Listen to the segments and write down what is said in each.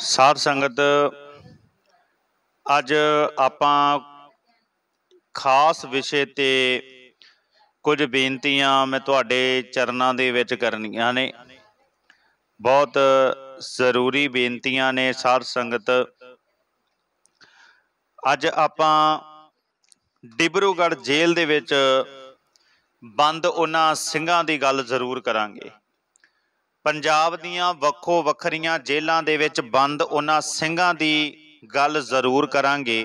ਸਾਧ ਸੰਗਤ ਅੱਜ ਆਪਾਂ ਖਾਸ ਵਿਸ਼ੇ ਤੇ ਕੁਝ ਬੇਨਤੀਆਂ ਮੈਂ ਤੁਹਾਡੇ ਚਰਨਾਂ ਦੇ ਵਿੱਚ ਕਰਨੀਆਂ ਨੇ ਬਹੁਤ ਜ਼ਰੂਰੀ ਬੇਨਤੀਆਂ ਨੇ ਸਾਧ ਸੰਗਤ ਅੱਜ ਆਪਾਂ ਡਿਬਰੂਗੜ੍ਹ ਜੇਲ੍ਹ ਦੇ ਵਿੱਚ ਬੰਦ ਉਹਨਾਂ ਸਿੰਘਾਂ ਦੀ ਗੱਲ ਜ਼ਰੂਰ ਕਰਾਂਗੇ ਪੰਜਾਬ ਦੀਆਂ ਵੱਖੋ ਵੱਖਰੀਆਂ ਜੇਲ੍ਹਾਂ ਦੇ ਵਿੱਚ ਬੰਦ ਉਹਨਾਂ ਸਿੰਘਾਂ ਦੀ ਗੱਲ ਜ਼ਰੂਰ ਕਰਾਂਗੇ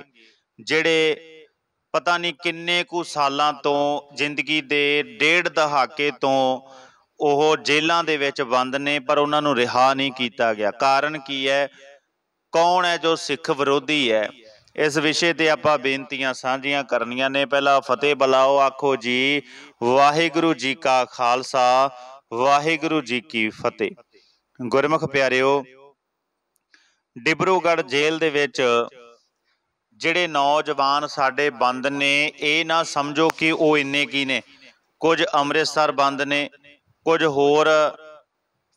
ਜਿਹੜੇ ਪਤਾ ਨਹੀਂ ਕਿੰਨੇ ਕੁ ਸਾਲਾਂ ਤੋਂ ਜ਼ਿੰਦਗੀ ਦੇ ਡੇਢ ਦਹਾਕੇ ਤੋਂ ਉਹ ਜੇਲ੍ਹਾਂ ਦੇ ਵਿੱਚ ਬੰਦ ਨੇ ਪਰ ਉਹਨਾਂ ਨੂੰ ਰਿਹਾ ਨਹੀਂ ਕੀਤਾ ਗਿਆ ਕਾਰਨ ਕੀ ਹੈ ਕੌਣ ਹੈ ਜੋ ਸਿੱਖ ਵਿਰੋਧੀ ਹੈ ਇਸ ਵਿਸ਼ੇ ਤੇ ਆਪਾਂ ਬੇਨਤੀਆਂ ਸਾਂਝੀਆਂ ਕਰਨੀਆਂ ਨੇ ਪਹਿਲਾ ਫਤਿਹ ਬਲਾਓ ਆਖੋ ਜੀ ਵਾਹਿਗੁਰੂ ਜੀ ਕਾ ਖਾਲਸਾ ਵਾਹਿਗੁਰੂ ਜੀ ਕੀ ਫਤਿਹ ਗੁਰਮੁਖ ਪਿਆਰਿਓ ਡਿਬਰੂਗੜ੍ਹ ਜੇਲ੍ਹ ਦੇ ਵਿੱਚ ਜਿਹੜੇ ਨੌਜਵਾਨ ਸਾਡੇ ਬੰਦ ਨੇ ਇਹ ਨਾ ਸਮਝੋ ਕਿ ਉਹ ਇੰਨੇ ਕੀ ਨੇ ਕੁਝ ਅੰਮ੍ਰਿਤਸਰ ਬੰਦ ਨੇ ਕੁਝ ਹੋਰ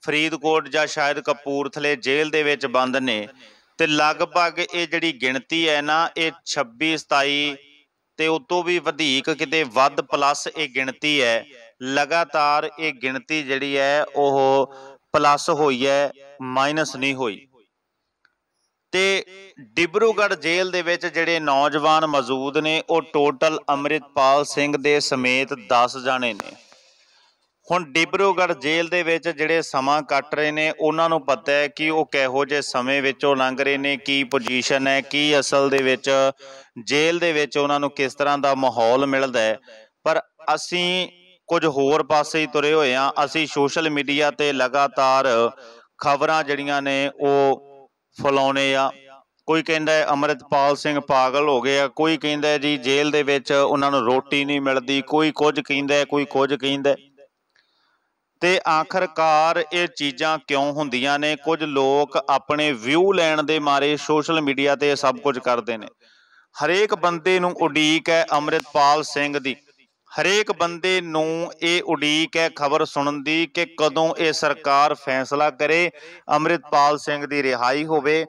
ਫਰੀਦਕੋਟ ਜਾਂ ਸ਼ਾਇਦ ਕਪੂਰਥਲੇ ਜੇਲ੍ਹ ਦੇ ਵਿੱਚ ਬੰਦ ਨੇ ਤੇ ਲਗਭਗ ਇਹ ਜਿਹੜੀ ਗਿਣਤੀ ਹੈ ਨਾ ਇਹ 26 27 ਤੇ ਉਤੋਂ ਵੀ ਵਧੇਕ ਕਿਤੇ ਵੱਧ ਪਲੱਸ ਇਹ ਗਿਣਤੀ ਹੈ ਲਗਾਤਾਰ ਇਹ ਗਿਣਤੀ ਜਿਹੜੀ ਹੈ ਉਹ ਪਲੱਸ ਹੋਈ ਹੈ ਮਾਈਨਸ ਨਹੀਂ ਹੋਈ ਤੇ ਡਿਬਰੂਗੜ ਜੇਲ੍ਹ ਦੇ ਵਿੱਚ ਜਿਹੜੇ ਨੌਜਵਾਨ ਮੌਜੂਦ ਨੇ ਉਹ ਟੋਟਲ ਅਮਰਿਤਪਾਲ ਸਿੰਘ ਦੇ ਸਮੇਤ 10 ਜਾਣੇ ਨੇ ਹੁਣ ਡਿਬਰੂਗੜ ਜੇਲ੍ਹ ਦੇ ਵਿੱਚ ਜਿਹੜੇ ਸਮਾਂ ਕੱਟ ਰਹੇ ਨੇ ਉਹਨਾਂ ਨੂੰ ਪਤਾ ਹੈ ਕਿ ਉਹ ਕਿਹੋ ਜਿਹੇ ਸਮੇਂ ਵਿੱਚੋਂ ਲੰਘ ਰਹੇ ਨੇ ਕੀ ਪੋਜੀਸ਼ਨ ਹੈ ਕੀ ਅਸਲ ਦੇ ਵਿੱਚ ਜੇਲ੍ਹ ਦੇ ਵਿੱਚ ਉਹਨਾਂ ਨੂੰ ਕਿਸ ਤਰ੍ਹਾਂ ਦਾ ਮਾਹੌਲ ਮਿਲਦਾ ਹੈ ਪਰ ਅਸੀਂ ਕੁਝ ਹੋਰ ਪਾਸੇ ਹੀ ਤੁਰੇ ਹੋਏ ਆ ਅਸੀਂ ਸੋਸ਼ਲ ਮੀਡੀਆ ਤੇ ਲਗਾਤਾਰ ਖਬਰਾਂ ਜਿਹੜੀਆਂ ਨੇ ਉਹ ਫਲਾਉਣੇ ਆ ਕੋਈ ਕਹਿੰਦਾ ਹੈ ਅਮਰਿਤਪਾਲ ਸਿੰਘ ਪਾਗਲ ਹੋ ਗਏ ਆ ਕੋਈ ਕਹਿੰਦਾ ਜੀ ਜੇਲ੍ਹ ਦੇ ਵਿੱਚ ਉਹਨਾਂ ਨੂੰ ਰੋਟੀ ਨਹੀਂ ਮਿਲਦੀ ਕੋਈ ਕੁਝ ਕਹਿੰਦਾ ਕੋਈ ਕੁਝ ਕਹਿੰਦਾ ਤੇ ਆਖਰਕਾਰ ਇਹ ਚੀਜ਼ਾਂ ਕਿਉਂ ਹੁੰਦੀਆਂ ਨੇ ਕੁਝ ਲੋਕ ਆਪਣੇ ਵਿਊ ਲੈਣ ਦੇ ਮਾਰੇ ਸੋਸ਼ਲ ਮੀਡੀਆ ਤੇ ਸਭ ਕੁਝ ਕਰਦੇ ਨੇ ਹਰੇਕ ਬੰਦੇ ਨੂੰ ਉਡੀਕ ਹੈ ਅਮਰਿਤਪਾਲ ਸਿੰਘ ਦੀ ਹਰੇਕ ਬੰਦੇ ਨੂੰ ਇਹ ਉਡੀਕ ਹੈ ਖਬਰ ਸੁਣਨ ਦੀ ਕਿ ਕਦੋਂ ਇਹ ਸਰਕਾਰ ਫੈਸਲਾ ਕਰੇ ਅਮਰਿਤਪਾਲ ਸਿੰਘ ਦੀ ਰਿਹਾਈ ਹੋਵੇ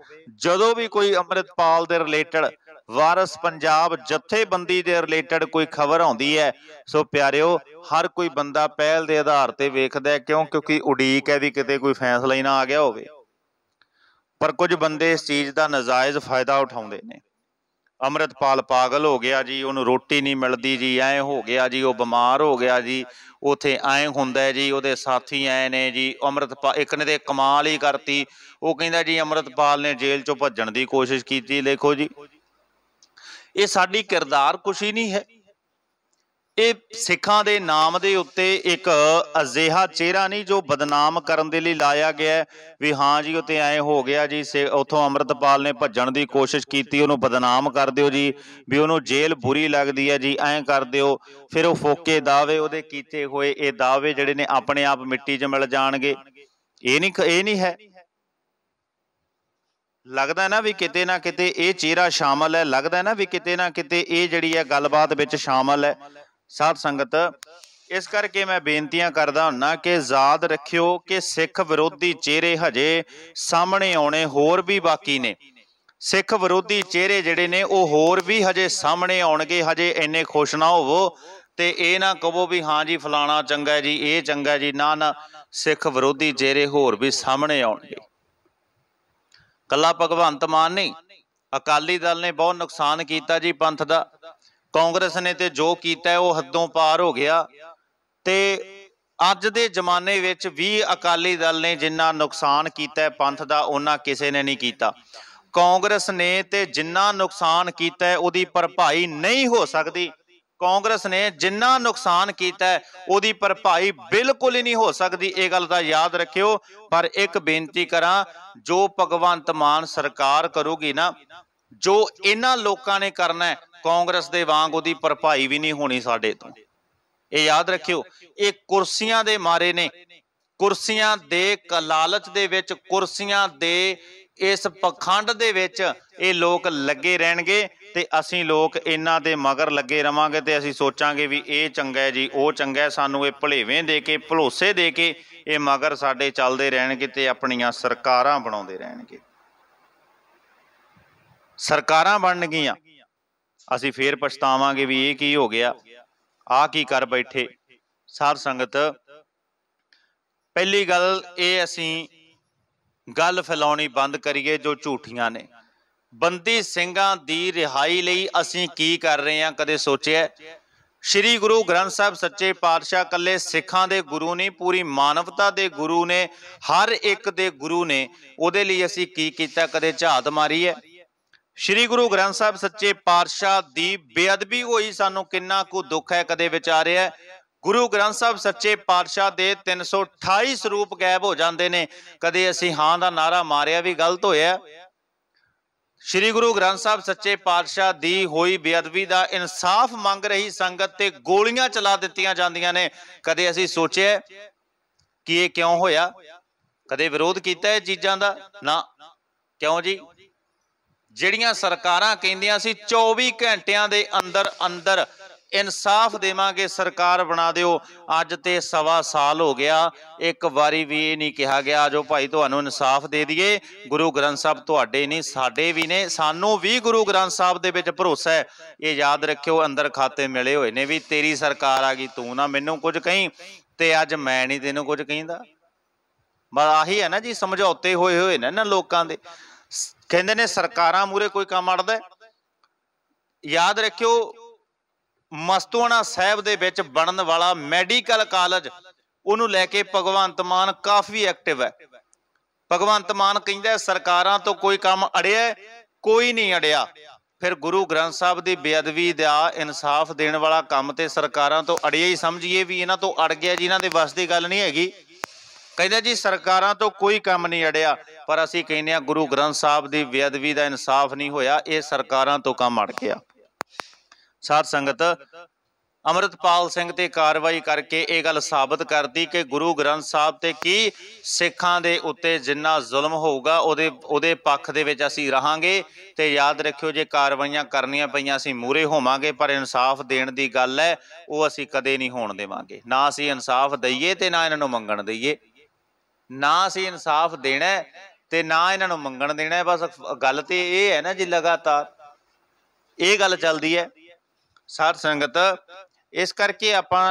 ਜਦੋਂ ਵੀ ਕੋਈ ਅਮਰਿਤਪਾਲ ਦੇ ਰਿਲੇਟਡ ਵਾਰਸ ਪੰਜਾਬ ਜਥੇਬੰਦੀ ਦੇ ਰਿਲੇਟਡ ਕੋਈ ਖਬਰ ਆਉਂਦੀ ਹੈ ਸੋ ਪਿਆਰਿਓ ਹਰ ਕੋਈ ਬੰਦਾ ਪਹਿਲ ਦੇ ਆਧਾਰ ਤੇ ਵੇਖਦਾ ਕਿਉਂ ਕਿਉਂਕਿ ਉਡੀਕ ਹੈ ਵੀ ਕਿਤੇ ਕੋਈ ਫੈਸਲਾ ਹੀ ਨਾ ਆ ਗਿਆ ਹੋਵੇ ਪਰ ਕੁਝ ਬੰਦੇ ਇਸ ਚੀਜ਼ ਦਾ ਨਜਾਇਜ਼ ਫਾਇਦਾ ਉਠਾਉਂਦੇ ਨੇ ਅਮਰਤਪਾਲ ਪਾਗਲ ਹੋ ਗਿਆ ਜੀ ਉਹਨੂੰ ਰੋਟੀ ਨਹੀਂ ਮਿਲਦੀ ਜੀ ਐ ਹੋ ਗਿਆ ਜੀ ਉਹ ਬਿਮਾਰ ਹੋ ਗਿਆ ਜੀ ਉਥੇ ਐ ਹੁੰਦਾ ਜੀ ਉਹਦੇ ਸਾਥੀ ਐ ਨੇ ਜੀ ਅਮਰਤਪਾਲ ਇੱਕ ਨੇ ਤੇ ਕਮਾਲ ਹੀ ਕਰਤੀ ਉਹ ਕਹਿੰਦਾ ਜੀ ਅਮਰਤਪਾਲ ਨੇ ਜੇਲ੍ਹ ਚੋਂ ਭੱਜਣ ਦੀ ਕੋਸ਼ਿਸ਼ ਕੀਤੀ ਦੇਖੋ ਜੀ ਇਹ ਸਾਡੀ ਕਿਰਦਾਰ ਕੁਸ਼ੀ ਨਹੀਂ ਹੈ ਇਹ ਸਿੱਖਾਂ ਦੇ ਨਾਮ ਦੇ ਉੱਤੇ ਇੱਕ ਅਜ਼ੇਹਾ ਚਿਹਰਾ ਨਹੀਂ ਜੋ ਬਦਨਾਮ ਕਰਨ ਦੇ ਲਈ ਲਾਇਆ ਗਿਆ ਵੀ ਹਾਂ ਜੀ ਉਤੇ ਐ ਹੋ ਗਿਆ ਜੀ ਉਥੋਂ ਅਮਰਤਪਾਲ ਨੇ ਭੱਜਣ ਦੀ ਕੋਸ਼ਿਸ਼ ਕੀਤੀ ਉਹਨੂੰ ਬਦਨਾਮ ਕਰ ਦਿਓ ਜੀ ਵੀ ਉਹਨੂੰ ਜੇਲ੍ਹ ਬੁਰੀ ਲੱਗਦੀ ਹੈ ਜੀ ਐ ਕਰ ਦਿਓ ਫਿਰ ਉਹ ਫੋਕੇ ਦਾਅਵੇ ਉਹਦੇ ਕੀਤੇ ਹੋਏ ਇਹ ਦਾਅਵੇ ਜਿਹੜੇ ਨੇ ਆਪਣੇ ਆਪ ਮਿੱਟੀ 'ਚ ਮਿਲ ਜਾਣਗੇ ਇਹ ਨਹੀਂ ਇਹ ਨਹੀਂ ਹੈ ਲੱਗਦਾ ਨਾ ਵੀ ਕਿਤੇ ਨਾ ਕਿਤੇ ਇਹ ਚਿਹਰਾ ਸ਼ਾਮਲ ਹੈ ਲੱਗਦਾ ਨਾ ਵੀ ਕਿਤੇ ਨਾ ਕਿਤੇ ਇਹ ਜਿਹੜੀ ਹੈ ਗੱਲਬਾਤ ਵਿੱਚ ਸ਼ਾਮਲ ਹੈ ਸਾਧ ਸੰਗਤ ਇਸ ਕਰਕੇ ਮੈਂ ਬੇਨਤੀਆਂ ਕਰਦਾ ਹੁੰਨਾ ਕਿ ਯਾਦ ਰੱਖਿਓ ਕਿ ਸਿੱਖ ਵਿਰੋਧੀ ਚਿਹਰੇ ਹਜੇ ਸਾਹਮਣੇ ਆਉਣੇ ਹੋਰ ਵੀ ਬਾਕੀ ਨੇ ਸਿੱਖ ਵਿਰੋਧੀ ਚਿਹਰੇ ਜਿਹੜੇ ਨੇ ਉਹ ਹੋਰ ਵੀ ਹਜੇ ਸਾਹਮਣੇ ਆਉਣਗੇ ਹਜੇ ਇੰਨੇ ਖੁਸ਼ ਨਾ ਹੋਵੋ ਤੇ ਇਹ ਨਾ ਕਹੋ ਵੀ ਹਾਂ ਜੀ ਫਲਾਣਾ ਚੰਗਾ ਜੀ ਇਹ ਚੰਗਾ ਜੀ ਨਾ ਨਾ ਸਿੱਖ ਵਿਰੋਧੀ ਚਿਹਰੇ ਹੋਰ ਵੀ ਸਾਹਮਣੇ ਆਉਣਗੇ ਕੱਲਾ ਭਗਵੰਤ ਮਾਨ ਨਹੀਂ ਅਕਾਲੀ ਦਲ ਨੇ ਬਹੁਤ ਨੁਕਸਾਨ ਕੀਤਾ ਜੀ ਪੰਥ ਦਾ ਕਾਂਗਰਸ ਨੇ ਤੇ ਜੋ ਕੀਤਾ ਉਹ ਹੱਦੋਂ ਪਾਰ ਹੋ ਗਿਆ ਤੇ ਅੱਜ ਦੇ ਜ਼ਮਾਨੇ ਵਿੱਚ ਵੀ ਅਕਾਲੀ ਦਲ ਨੇ ਜਿੰਨਾ ਨੁਕਸਾਨ ਕੀਤਾ ਪੰਥ ਦਾ ਉਹਨਾਂ ਕਿਸੇ ਨੇ ਨਹੀਂ ਕੀਤਾ ਕਾਂਗਰਸ ਨੇ ਤੇ ਜਿੰਨਾ ਨੁਕਸਾਨ ਕੀਤਾ ਉਹਦੀ ਭਰਪਾਈ ਨਹੀਂ ਹੋ ਸਕਦੀ ਕਾਂਗਰਸ ਨੇ ਜਿੰਨਾ ਨੁਕਸਾਨ ਕੀਤਾ ਉਹਦੀ ਭਰਪਾਈ ਬਿਲਕੁਲ ਹੀ ਨਹੀਂ ਹੋ ਸਕਦੀ ਇਹ ਗੱਲ ਦਾ ਯਾਦ ਰੱਖਿਓ ਪਰ ਇੱਕ ਬੇਨਤੀ ਕਰਾਂ ਜੋ ਭਗਵੰਤ ਮਾਨ ਸਰਕਾਰ ਕਰੂਗੀ ਨਾ ਜੋ ਇਹਨਾਂ ਲੋਕਾਂ ਨੇ ਕਰਨਾ ਕਾਂਗਰਸ ਦੇ ਵਾਂਗ ਉਹਦੀ ਭਰਪਾਈ ਵੀ ਨਹੀਂ ਹੋਣੀ ਸਾਡੇ ਤੋਂ ਇਹ ਯਾਦ ਰੱਖਿਓ ਇਹ ਕੁਰਸੀਆਂ ਦੇ ਮਾਰੇ ਨੇ ਕੁਰਸੀਆਂ ਦੇ ਕਲਾਲਚ ਦੇ ਵਿੱਚ ਕੁਰਸੀਆਂ ਦੇ ਇਸ ਪਖੰਡ ਦੇ ਵਿੱਚ ਇਹ ਲੋਕ ਲੱਗੇ ਰਹਿਣਗੇ ਤੇ ਅਸੀਂ ਲੋਕ ਇਹਨਾਂ ਦੇ ਮਗਰ ਲੱਗੇ ਰਵਾਂਗੇ ਤੇ ਅਸੀਂ ਸੋਚਾਂਗੇ ਵੀ ਇਹ ਚੰਗਾ ਹੈ ਜੀ ਉਹ ਚੰਗਾ ਹੈ ਸਾਨੂੰ ਇਹ ਭਲੇਵੇਂ ਦੇ ਕੇ ਭਲੋਸੇ ਦੇ ਕੇ ਇਹ ਮਗਰ ਸਾਡੇ ਚੱਲਦੇ ਰਹਿਣਗੇ ਤੇ ਆਪਣੀਆਂ ਸਰਕਾਰਾਂ ਬਣਾਉਂਦੇ ਰਹਿਣਗੇ ਸਰਕਾਰਾਂ ਬਣਨਗੀਆਂ ਅਸੀਂ ਫੇਰ ਪਛਤਾਵਾਂਗੇ ਵੀ ਇਹ ਕੀ ਹੋ ਗਿਆ ਆ ਕੀ ਕਰ ਬੈਠੇ ਸਾਧ ਸੰਗਤ ਪਹਿਲੀ ਗੱਲ ਇਹ ਅਸੀਂ ਗੱਲ ਫੈਲਾਉਣੀ ਬੰਦ ਕਰੀਏ ਜੋ ਝੂਠੀਆਂ ਨੇ ਬੰਦੀ ਸਿੰਘਾਂ ਦੀ ਰਿਹਾਈ ਲਈ ਅਸੀਂ ਕੀ ਕਰ ਰਹੇ ਹਾਂ ਕਦੇ ਸੋਚਿਆ ਸ਼੍ਰੀ ਗੁਰੂ ਗ੍ਰੰਥ ਸਾਹਿਬ ਸੱਚੇ ਪਾਤਸ਼ਾਹ ਕੱਲੇ ਸਿੱਖਾਂ ਦੇ ਗੁਰੂ ਨਹੀਂ ਪੂਰੀ ਮਾਨਵਤਾ ਦੇ ਗੁਰੂ ਨੇ ਹਰ ਇੱਕ ਦੇ ਗੁਰੂ ਨੇ ਉਹਦੇ ਲਈ ਅਸੀਂ ਕੀ ਕੀਤਾ ਕਦੇ ਝਾਤ ਮਾਰੀ ਹੈ ਸ੍ਰੀ ਗੁਰੂ ਗ੍ਰੰਥ ਸਾਹਿਬ ਸੱਚੇ ਪਾਤਸ਼ਾਹ ਦੀ ਬੇਅਦਬੀ ਹੋਈ ਸਾਨੂੰ ਕਿੰਨਾ ਕੁ ਦੁੱਖ ਹੈ ਕਦੇ ਵਿਚਾਰਿਆ ਗੁਰੂ ਗ੍ਰੰਥ ਸਾਹਿਬ ਸੱਚੇ ਪਾਤਸ਼ਾਹ ਦੇ 328 ਸਰੂਪ ਗਾਇਬ ਹੋ ਜਾਂਦੇ ਨੇ ਕਦੇ ਅਸੀਂ ਹਾਂ ਦਾ ਨਾਰਾ ਮਾਰਿਆ ਵੀ ਗਲਤ ਹੋਇਆ ਸ੍ਰੀ ਗੁਰੂ ਗ੍ਰੰਥ ਸਾਹਿਬ ਸੱਚੇ ਪਾਤਸ਼ਾਹ ਦੀ ਹੋਈ ਬੇਅਦਬੀ ਦਾ ਇਨਸਾਫ ਮੰਗ ਰਹੀ ਸੰਗਤ ਤੇ ਗੋਲੀਆਂ ਚਲਾ ਦਿੱਤੀਆਂ ਜਾਂਦੀਆਂ ਨੇ ਕਦੇ ਅਸੀਂ ਸੋਚਿਆ ਕਿ ਇਹ ਕਿਉਂ ਹੋਇਆ ਕਦੇ ਵਿਰੋਧ ਕੀਤਾ ਇਹ ਚੀਜ਼ਾਂ ਦਾ ਨਾ ਕਿਉਂ ਜੀ ਜਿਹੜੀਆਂ ਸਰਕਾਰਾਂ ਕਹਿੰਦੀਆਂ ਸੀ 24 ਘੰਟਿਆਂ ਦੇ ਅੰਦਰ ਅੰਦਰ ਇਨਸਾਫ ਦੇਵਾਂਗੇ ਸਰਕਾਰ ਬਣਾ ਦਿਓ ਅੱਜ ਤੇ ਸਵਾ ਸਾਲ ਹੋ ਗਿਆ ਇੱਕ ਵਾਰੀ ਵੀ ਇਹ ਨਹੀਂ ਕਿਹਾ ਗਿਆ ਜੋ ਭਾਈ ਤੁਹਾਨੂੰ ਇਨਸਾਫ ਦੇ ਦਈਏ ਗੁਰੂ ਗ੍ਰੰਥ ਸਾਹਿਬ ਤੁਹਾਡੇ ਨਹੀਂ ਸਾਡੇ ਵੀ ਨੇ ਸਾਨੂੰ ਵੀ ਗੁਰੂ ਗ੍ਰੰਥ ਸਾਹਿਬ ਦੇ ਵਿੱਚ ਭਰੋਸਾ ਹੈ ਇਹ ਯਾਦ ਰੱਖਿਓ ਅੰਦਰ ਖਾਤੇ ਮਿਲੇ ਹੋਏ ਨੇ ਵੀ ਤੇਰੀ ਸਰਕਾਰ ਆ ਗਈ ਤੂੰ ਨਾ ਮੈਨੂੰ ਕੁਝ ਕਹੀਂ ਤੇ ਅੱਜ ਮੈਂ ਨਹੀਂ ਤੈਨੂੰ ਕੁਝ ਕਹਿੰਦਾ ਬਸ ਆਹੀ ਹੈ ਨਾ ਜੀ ਸਮਝੌਤੇ ਹੋਏ ਹੋਏ ਨੇ ਨਾ ਲੋਕਾਂ ਦੇ ਕਹਿੰਦੇ ਨੇ ਸਰਕਾਰਾਂ ਮੂਰੇ ਕੋਈ ਕੰਮ ਅੜਦਾ ਯਾਦ ਰੱਖਿਓ ਮਸਤੂਆਣਾ ਸਾਹਿਬ ਦੇ ਵਿੱਚ ਬਣਨ ਵਾਲਾ ਮੈਡੀਕਲ ਕਾਲਜ ਉਹਨੂੰ ਲੈ ਕੇ ਭਗਵੰਤ ਮਾਨ ਕਾਫੀ ਐਕਟਿਵ ਹੈ ਭਗਵੰਤ ਮਾਨ ਕਹਿੰਦਾ ਸਰਕਾਰਾਂ ਤੋਂ ਕੋਈ ਕੰਮ ਅੜਿਆ ਕੋਈ ਨਹੀਂ ਅੜਿਆ ਫਿਰ ਗੁਰੂ ਗ੍ਰੰਥ ਸਾਹਿਬ ਦੀ ਬੇਅਦਬੀ ਦਾ ਇਨਸਾਫ ਦੇਣ ਵਾਲਾ ਕੰਮ ਤੇ ਸਰਕਾਰਾਂ ਤੋਂ ਅੜਿਆ ਹੀ ਸਮਝੀਏ ਵੀ ਇਹਨਾਂ ਤੋਂ ਅੜ ਗਿਆ ਜੀ ਇਹਨਾਂ ਦੇ ਵਸ ਦੀ ਗੱਲ ਨਹੀਂ ਹੈਗੀ ਕਹਿੰਦਾ ਜੀ ਸਰਕਾਰਾਂ ਤੋਂ ਕੋਈ ਕੰਮ ਨਹੀਂ ਅੜਿਆ ਪਰ ਅਸੀਂ ਕਹਿੰਦੇ ਆ ਗੁਰੂ ਗ੍ਰੰਥ ਸਾਹਿਬ ਦੀ ਬੇਅਦਬੀ ਦਾ ਇਨਸਾਫ ਨਹੀਂ ਹੋਇਆ ਇਹ ਸਰਕਾਰਾਂ ਤੋਂ ਕੰਮ ਅੜ ਗਿਆ ਸਾਧ ਸੰਗਤ ਅਮਰਤਪਾਲ ਸਿੰਘ ਤੇ ਕਾਰਵਾਈ ਕਰਕੇ ਇਹ ਗੱਲ ਸਾਬਤ ਕਰਦੀ ਕਿ ਗੁਰੂ ਗ੍ਰੰਥ ਸਾਹਿਬ ਤੇ ਕੀ ਸਿੱਖਾਂ ਦੇ ਉੱਤੇ ਜਿੰਨਾ ਜ਼ੁਲਮ ਹੋਊਗਾ ਉਹਦੇ ਉਹਦੇ ਪੱਖ ਦੇ ਵਿੱਚ ਅਸੀਂ ਰਹਾਂਗੇ ਤੇ ਯਾਦ ਰੱਖਿਓ ਜੇ ਕਾਰਵਾਈਆਂ ਕਰਨੀਆਂ ਪਈਆਂ ਅਸੀਂ ਮੂਰੇ ਹੋਵਾਂਗੇ ਪਰ ਇਨਸਾਫ ਦੇਣ ਦੀ ਗੱਲ ਹੈ ਉਹ ਅਸੀਂ ਕਦੇ ਨਹੀਂ ਹੋਣ ਦੇਵਾਂਗੇ ਨਾ ਅਸੀਂ ਇਨਸਾਫ ਦਈਏ ਤੇ ਨਾ ਇਹਨਾਂ ਨੂੰ ਮੰਗਣ ਦਈਏ ਨਾ ਅਸੀਂ ਇਨਸਾਫ ਦੇਣਾ ਤੇ ਨਾ ਇਹਨਾਂ ਨੂੰ ਮੰਗਣ ਦੇਣਾ ਬਸ ਗੱਲ ਤੇ ਇਹ ਹੈ ਨਾ ਜੀ ਲਗਾਤਾਰ ਇਹ ਗੱਲ ਚੱਲਦੀ ਹੈ ਸਾਧ ਸੰਗਤ ਇਸ ਕਰਕੇ ਆਪਾਂ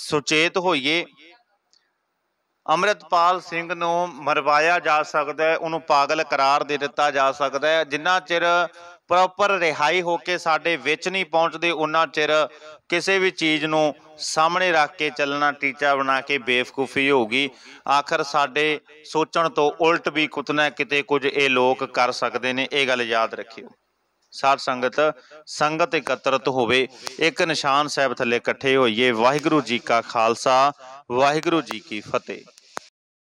ਸੁਚੇਤ ਹੋਈਏ ਅਮਰਤਪਾਲ ਸਿੰਘ ਨੂੰ ਮਰਵਾਇਆ ਜਾ ਸਕਦਾ ਹੈ ਉਹਨੂੰ ਪਾਗਲ ਕਰਾਰ ਦੇ ਦਿੱਤਾ ਜਾ ਸਕਦਾ ਹੈ ਜਿੰਨਾ ਚਿਰ ਪ੍ਰੋਪਰ ਰਿਹਾਈ ਹੋ ਕੇ ਸਾਡੇ ਵਿੱਚ ਨਹੀਂ ਪਹੁੰਚਦੇ ਉਹਨਾਂ ਚਿਰ ਕਿਸੇ ਵੀ ਚੀਜ਼ ਨੂੰ ਸਾਹਮਣੇ ਰੱਖ ਕੇ ਚੱਲਣਾ ਟੀਚਾ ਬਣਾ ਕੇ ਬੇਵਕੂਫੀ ਹੋਊਗੀ ਆਖਰ ਸਾਡੇ ਸੋਚਣ ਤੋਂ ਉਲਟ ਵੀ ਕੁਤਨਾ ਕਿਤੇ ਕੁਝ ਇਹ ਲੋਕ ਕਰ ਸਕਦੇ ਨੇ ਇਹ ਗੱਲ ਯਾਦ ਰੱਖਿਓ ਸਾਧ ਸੰਗਤ ਸੰਗਤ ਇਕੱਤਰਤ ਹੋਵੇ ਇੱਕ ਨਿਸ਼ਾਨ ਸਾਹਿਬ ਥੱਲੇ ਇਕੱਠੇ ਹੋਈਏ ਵਾਹਿਗੁਰੂ ਜੀ ਕਾ ਖਾਲਸਾ ਵਾਹਿਗੁਰੂ ਜੀ ਕੀ ਫਤਿਹ